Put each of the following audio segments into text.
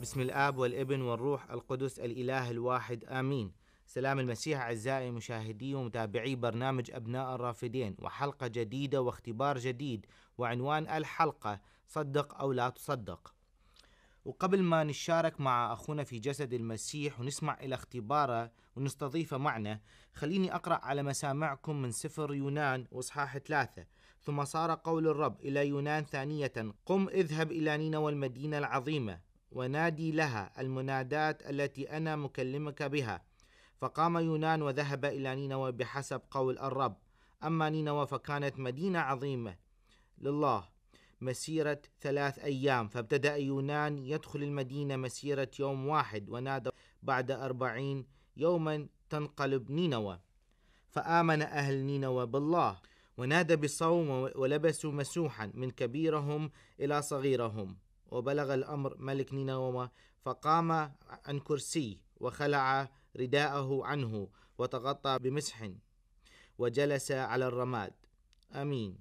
بسم الآب والابن والروح القدس الإله الواحد آمين سلام المسيح أعزائي مشاهدي ومتابعي برنامج أبناء الرافدين وحلقة جديدة واختبار جديد وعنوان الحلقة صدق أو لا تصدق وقبل ما نشارك مع أخونا في جسد المسيح ونسمع إلى اختباره ونستضيفه معنا خليني أقرأ على مسامعكم من سفر يونان وإصحاح ثلاثة ثم صار قول الرب إلى يونان ثانية قم اذهب إلى نينوى المدينة العظيمة ونادي لها المنادات التي أنا مكلمك بها فقام يونان وذهب إلى نينوى بحسب قول الرب أما نينوى فكانت مدينة عظيمة لله مسيرة ثلاث أيام فابتدأ يونان يدخل المدينة مسيرة يوم واحد ونادى بعد أربعين يوما تنقلب نينوى فآمن أهل نينوى بالله ونادى بصوم ولبسوا مسوحا من كبيرهم إلى صغيرهم وبلغ الأمر ملك نينوى فقام عن كرسي وخلع رداءه عنه وتغطى بمسح وجلس على الرماد امين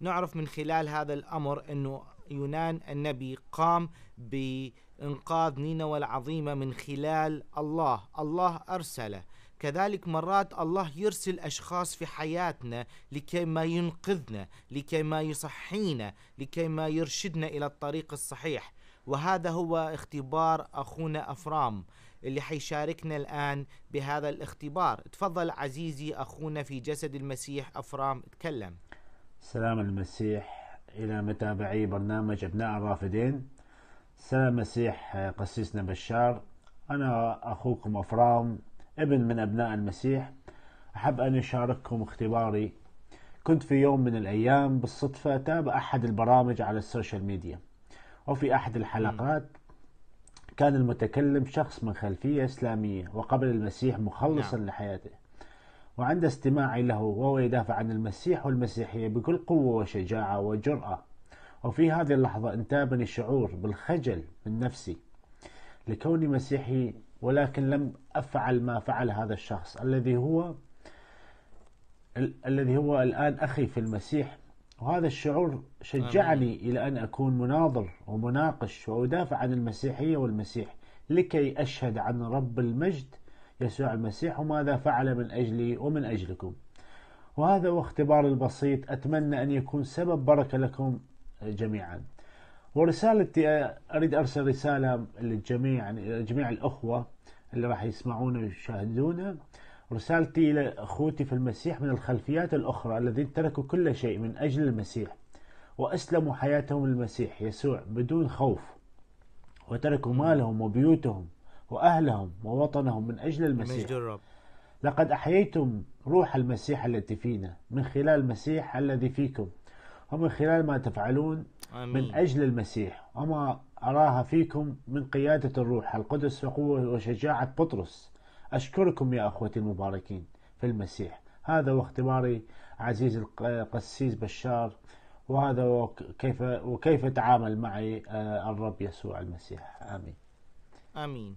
نعرف من خلال هذا الامر انه يونان النبي قام بانقاذ نينوى العظيمه من خلال الله الله ارسله كذلك مرات الله يرسل أشخاص في حياتنا لكي ما ينقذنا لكي ما يصحينا لكي ما يرشدنا إلى الطريق الصحيح وهذا هو اختبار أخونا أفرام اللي حيشاركنا الآن بهذا الاختبار تفضل عزيزي أخونا في جسد المسيح أفرام تكلم سلام المسيح إلى متابعي برنامج أبناء الرافدين سلام المسيح قسيسنا بشار أنا أخوكم أفرام ابن من أبناء المسيح أحب أن أشارككم اختباري كنت في يوم من الأيام بالصدفة أتابع أحد البرامج على السوشيال ميديا وفي أحد الحلقات كان المتكلم شخص من خلفية إسلامية وقبل المسيح مخلصا نعم. لحياته وعند استماعي له وهو يدافع عن المسيح والمسيحية بكل قوة وشجاعة وجرأة وفي هذه اللحظة انتابني شعور بالخجل من نفسي لكوني مسيحي ولكن لم افعل ما فعل هذا الشخص الذي هو ال الذي هو الان اخي في المسيح وهذا الشعور شجعني آمين. الى ان اكون مناظر ومناقش وادافع عن المسيحيه والمسيح لكي اشهد عن رب المجد يسوع المسيح وماذا فعل من اجلي ومن اجلكم. وهذا هو اختبار البسيط اتمنى ان يكون سبب بركه لكم جميعا. ورسالتي اريد ارسل رساله للجميع يعني جميع الاخوه اللي راح يسمعونا ويشاهدونا رسالتي الى اخوتي في المسيح من الخلفيات الاخرى الذين تركوا كل شيء من اجل المسيح واسلموا حياتهم للمسيح يسوع بدون خوف وتركوا مالهم وبيوتهم واهلهم ووطنهم من اجل المسيح لقد احييتم روح المسيح التي فينا من خلال المسيح الذي فيكم ومن خلال ما تفعلون آمين. من أجل المسيح وما أراها فيكم من قيادة الروح القدس وقوة وشجاعة بطرس أشكركم يا أخوتي المباركين في المسيح هذا واختباري عزيز القسيس بشار وهذا وكيف وكيف تعامل معي آه، الرب يسوع المسيح امين امين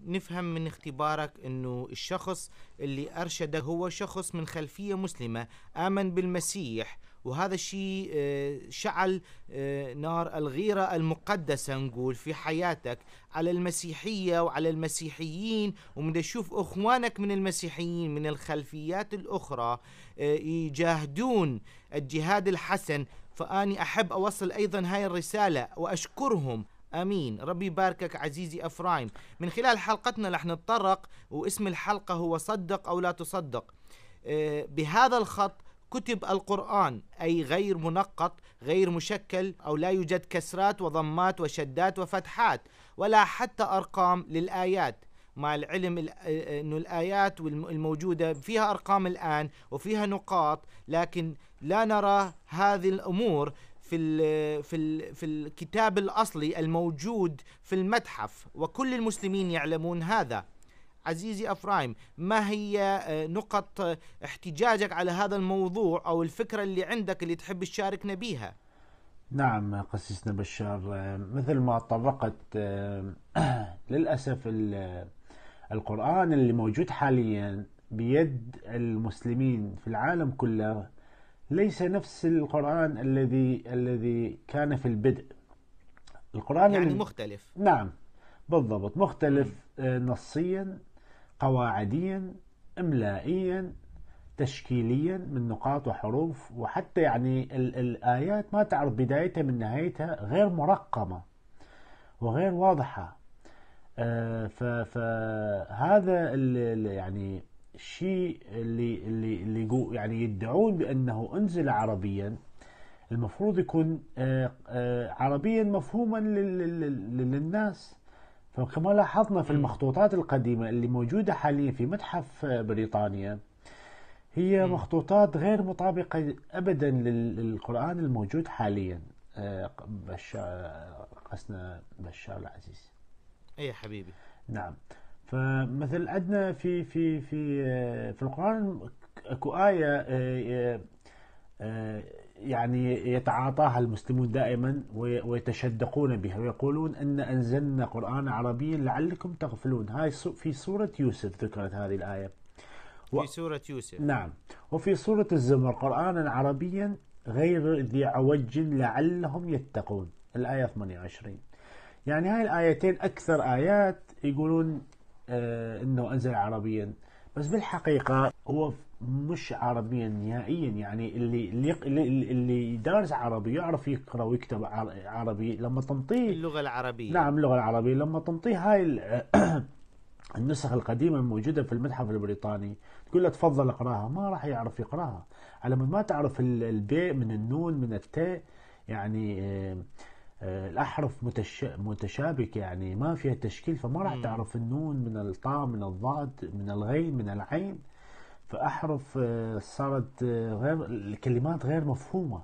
نفهم من اختبارك انه الشخص اللي ارشدك هو شخص من خلفيه مسلمه امن بالمسيح وهذا الشيء آه، شعل آه، نار الغيرة المقدسة نقول في حياتك على المسيحية وعلى المسيحيين ومن تشوف أخوانك من المسيحيين من الخلفيات الأخرى آه، يجاهدون الجهاد الحسن فأني أحب أوصل أيضا هاي الرسالة وأشكرهم امين ربي يباركك عزيزي افرايم من خلال حلقتنا رح نتطرق واسم الحلقه هو صدق او لا تصدق بهذا الخط كتب القرآن أي غير منقط غير مشكل أو لا يوجد كسرات وضمات وشدات وفتحات ولا حتى أرقام للآيات مع العلم أن الآيات الموجودة فيها أرقام الآن وفيها نقاط لكن لا نرى هذه الأمور في في في الكتاب الاصلي الموجود في المتحف وكل المسلمين يعلمون هذا عزيزي أفرايم ما هي آه، نقط آه، احتجاجك على هذا الموضوع أو الفكرة اللي عندك اللي تحب تشاركنا بيها نعم قسيسنا بشار آه، مثل ما طرقت للأسف القرآن اللي موجود حاليا بيد المسلمين في العالم كله ليس نفس القرآن الذي الذي كان في البدء القرآن يعني مختلف نعم بالضبط مختلف نصيا قواعديا إملائيا تشكيليا من نقاط وحروف وحتى يعني ال الآيات ما تعرف بدايتها من نهايتها غير مرقمة وغير واضحة آه فهذا يعني الشيء اللي اللي اللي يعني يدعون بأنه أنزل عربيا المفروض يكون آه، آه، عربيا مفهوما للناس فكما لاحظنا في المخطوطات القديمة اللي موجودة حاليا في متحف بريطانيا هي مخطوطات غير مطابقة أبدا للقرآن الموجود حاليا آه، بشار قسنا بشار العزيز اي حبيبي نعم فمثل عندنا في في في آه، في القرآن اكو آية آه، يعني يتعاطاها المسلمون دائما ويتشدقون بها ويقولون ان انزلنا قرانا عربيا لعلكم تغفلون هاي في سوره يوسف ذكرت هذه الايه و... في سوره يوسف نعم وفي سوره الزمر قرانا عربيا غير ذي عوج لعلهم يتقون الايه 28 يعني هاي الايتين اكثر ايات يقولون آه انه انزل عربيا بس بالحقيقه هو مش عربيا نهائيا يعني اللي اللي اللي دارس عربي يعرف يقرا ويكتب عربي لما تنطيه اللغه العربيه نعم اللغه العربيه لما تنطيه هاي النسخ القديمه الموجوده في المتحف البريطاني تقول له تفضل اقراها ما راح يعرف يقراها على ما تعرف البي من النون من التاء يعني آه، آه، الاحرف متشابكه يعني ما فيها تشكيل فما راح تعرف النون من الطاء من الضاد من الغين من العين فأحرف آه، صارت آه، غير الكلمات غير مفهومة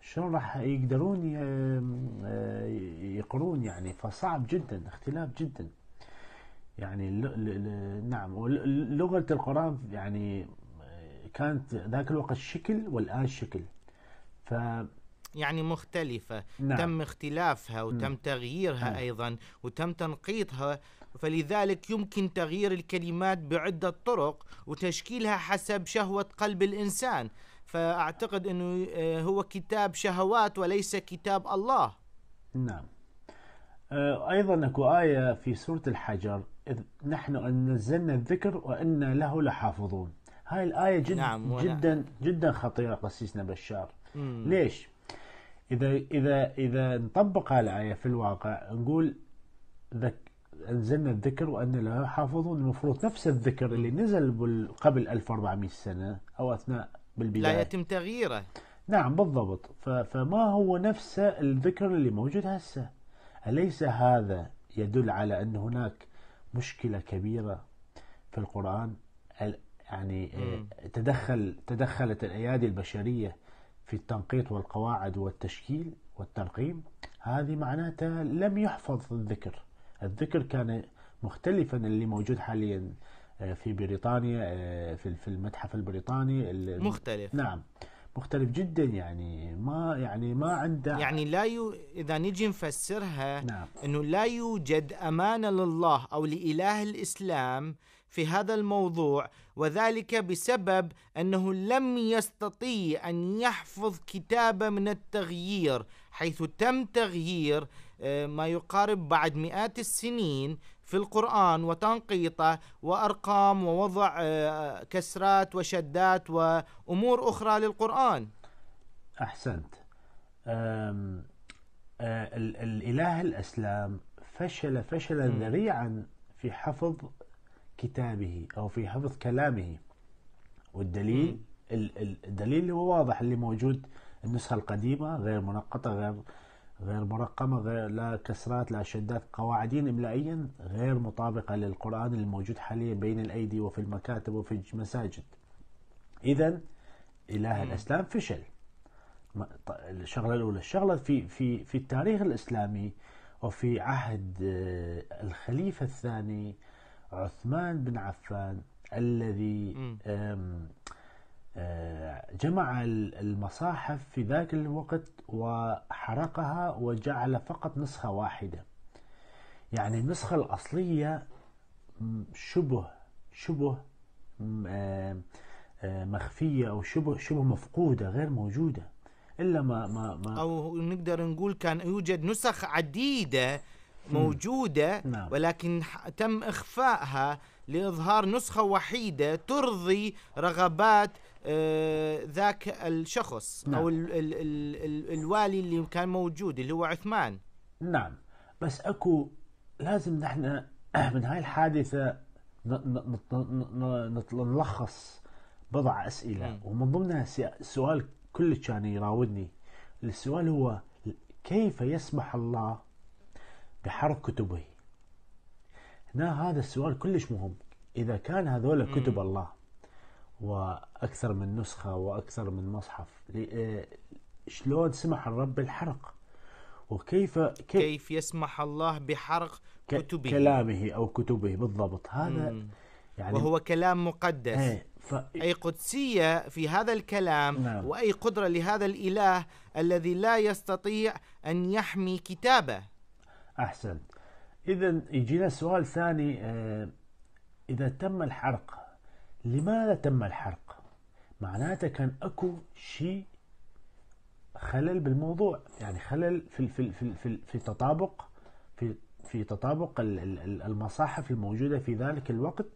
شلون راح يقدرون آه، يقرون يعني فصعب جدا اختلاف جدا يعني نعم لغة القرآن يعني كانت ذاك الوقت شكل والآن شكل ف يعني مختلفة نعم. تم اختلافها وتم تغييرها نعم. أيضا وتم تنقيطها فلذلك يمكن تغيير الكلمات بعدة طرق وتشكيلها حسب شهوة قلب الإنسان فأعتقد أنه آه، هو كتاب شهوات وليس كتاب الله نعم آه، أيضا أكو آية في سورة الحجر إذ نحن أن نزلنا الذكر وإنا له لحافظون هاي الآية جد نعم جدا جدا خطيرة قسيسنا بشار مم. ليش؟ إذا إذا إذا نطبق هالآية في الواقع نقول ذك أنزلنا الذكر وأن له حافظون المفروض نفس الذكر اللي نزل قبل 1400 سنة أو أثناء بالبداية لا يتم تغييره نعم بالضبط فما هو نفس الذكر اللي موجود هسه أليس هذا يدل على أن هناك مشكلة كبيرة في القرآن يعني آه، تدخل تدخلت الأيادي البشرية في التنقيط والقواعد والتشكيل والترقيم هذه معناتها لم يحفظ الذكر الذكر كان مختلفا اللي موجود حاليا آه، في بريطانيا آه، في المتحف البريطاني مختلف نعم مختلف جدا يعني ما يعني ما عنده يعني لا يو اذا نجي نفسرها نعم. انه لا يوجد امانه لله او لاله الاسلام في هذا الموضوع وذلك بسبب انه لم يستطيع ان يحفظ كتابه من التغيير حيث تم تغيير آه، ما يقارب بعد مئات السنين في القرآن وتنقيطه وأرقام ووضع آه، كسرات وشدات وأمور أخرى للقرآن أحسنت أم أه الإله الأسلام فشل فشلا ذريعا في حفظ كتابه أو في حفظ كلامه والدليل الدليل هو واضح اللي موجود النسخة القديمة غير منقطة غير غير مرقمة غير لا كسرات لا شدات قواعدين إملائيا غير مطابقة للقرآن الموجود حاليا بين الأيدي وفي المكاتب وفي المساجد إذا إله الإسلام فشل الشغلة الأولى الشغلة في, في, في التاريخ الإسلامي وفي عهد آه، الخليفة الثاني عثمان بن عفان الذي جمع المصاحف في ذاك الوقت وحرقها وجعل فقط نسخة واحدة يعني النسخة الأصلية شبه شبه آه، آه، مخفية أو شبه شبه مفقودة غير موجودة إلا ما ما, ما أو نقدر نقول كان يوجد نسخ عديدة موجودة نعم. ولكن تم إخفائها لإظهار نسخة وحيدة ترضي رغبات آه، ذاك الشخص نعم. او الـ الـ الـ الـ الوالي اللي كان موجود اللي هو عثمان نعم بس اكو لازم نحن من هاي الحادثه نلخص بضع اسئله مم. ومن ضمنها سؤال كل كان يعني يراودني السؤال هو كيف يسمح الله بحرق كتبه هنا هذا السؤال كلش مهم إذا كان هذول كتب الله واكثر من نسخه واكثر من مصحف إيه، إيه، شلون سمح الرب بالحرق وكيف كيف, كيف يسمح الله بحرق كتبه كلامه او كتبه بالضبط هذا مم. يعني وهو كلام مقدس إيه، ف... اي قدسيه في هذا الكلام نعم. واي قدره لهذا الاله الذي لا يستطيع ان يحمي كتابه احسنت اذا يجينا سؤال ثاني اذا تم الحرق لماذا تم الحرق معناته كان اكو شيء خلل بالموضوع يعني خلل في في في في, في تطابق في في تطابق المصاحف الموجوده في ذلك الوقت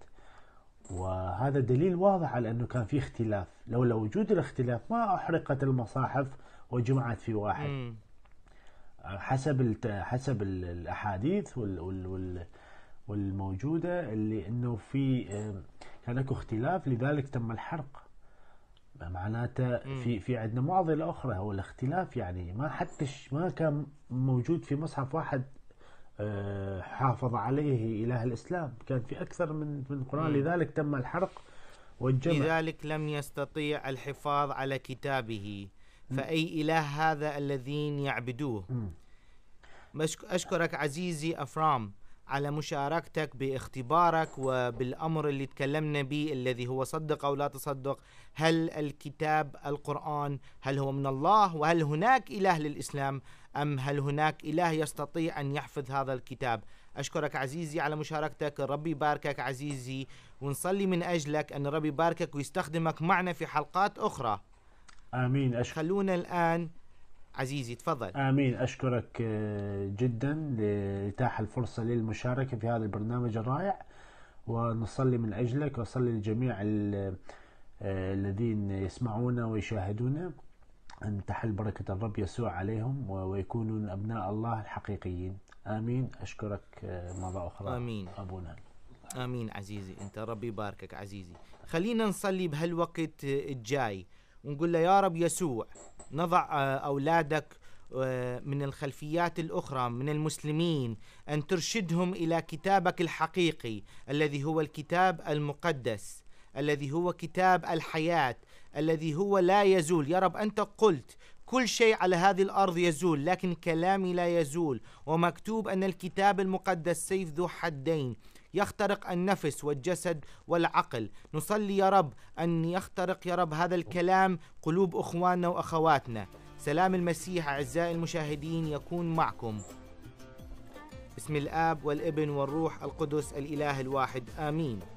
وهذا دليل واضح على انه كان في اختلاف لولا وجود الاختلاف ما احرقت المصاحف وجمعت في واحد حسب حسب الاحاديث والموجوده اللي انه في اكو اختلاف لذلك تم الحرق معناته في في عندنا معضله اخرى هو الاختلاف يعني ما حتى ما كان موجود في مصحف واحد آه، حافظ عليه اله الاسلام كان في اكثر من من قران لذلك تم الحرق والجمع لذلك لم يستطيع الحفاظ على كتابه فاي اله هذا الذين يعبدوه اشكرك عزيزي افرام على مشاركتك باختبارك وبالامر اللي تكلمنا به الذي هو صدق او لا تصدق هل الكتاب القران هل هو من الله وهل هناك اله للاسلام ام هل هناك اله يستطيع ان يحفظ هذا الكتاب اشكرك عزيزي على مشاركتك ربي يباركك عزيزي ونصلي من اجلك ان ربي يباركك ويستخدمك معنا في حلقات اخرى امين أشكرك. خلونا الان عزيزي تفضل امين اشكرك آه، جدا لاتاحه الفرصه للمشاركه في هذا البرنامج الرائع ونصلي من اجلك وصلي لجميع آه، الذين يسمعونا ويشاهدونا ان تحل بركه الرب يسوع عليهم ويكونون ابناء الله الحقيقيين امين اشكرك آه، مره اخرى امين ابونا امين عزيزي انت ربي يباركك عزيزي خلينا نصلي بهالوقت الجاي ونقول له يا رب يسوع نضع آه, أولادك آه, من الخلفيات الأخرى من المسلمين أن ترشدهم إلى كتابك الحقيقي الذي هو الكتاب المقدس الذي هو كتاب الحياة الذي هو لا يزول يا رب أنت قلت كل شيء على هذه الارض يزول لكن كلامي لا يزول ومكتوب ان الكتاب المقدس سيف ذو حدين يخترق النفس والجسد والعقل نصلي يا رب أن يخترق يا رب هذا الكلام قلوب أخواننا وأخواتنا سلام المسيح أعزائي المشاهدين يكون معكم بسم الآب والابن والروح القدس الإله الواحد آمين